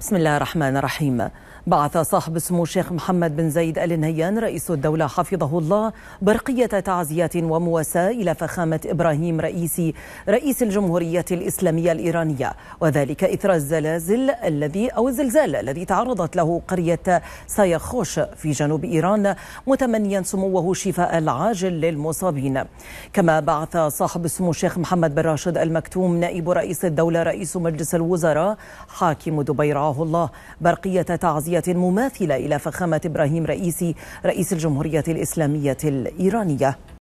بسم الله الرحمن الرحيم بعث صاحب السمو الشيخ محمد بن زيد ال نهيان رئيس الدولة حفظه الله برقية تعزية ومواساة إلى فخامة إبراهيم رئيسي رئيس الجمهورية الإسلامية الإيرانية وذلك إثر الزلازل الذي أو الزلزال الذي تعرضت له قرية سايخوش في جنوب إيران متمنيا سموه الشفاء العاجل للمصابين كما بعث صاحب السمو الشيخ محمد بن راشد المكتوم نائب رئيس الدولة رئيس مجلس الوزراء حاكم دبي رعاه الله برقية تعزية مماثلة إلى فخامة إبراهيم رئيسي رئيس الجمهورية الإسلامية الإيرانية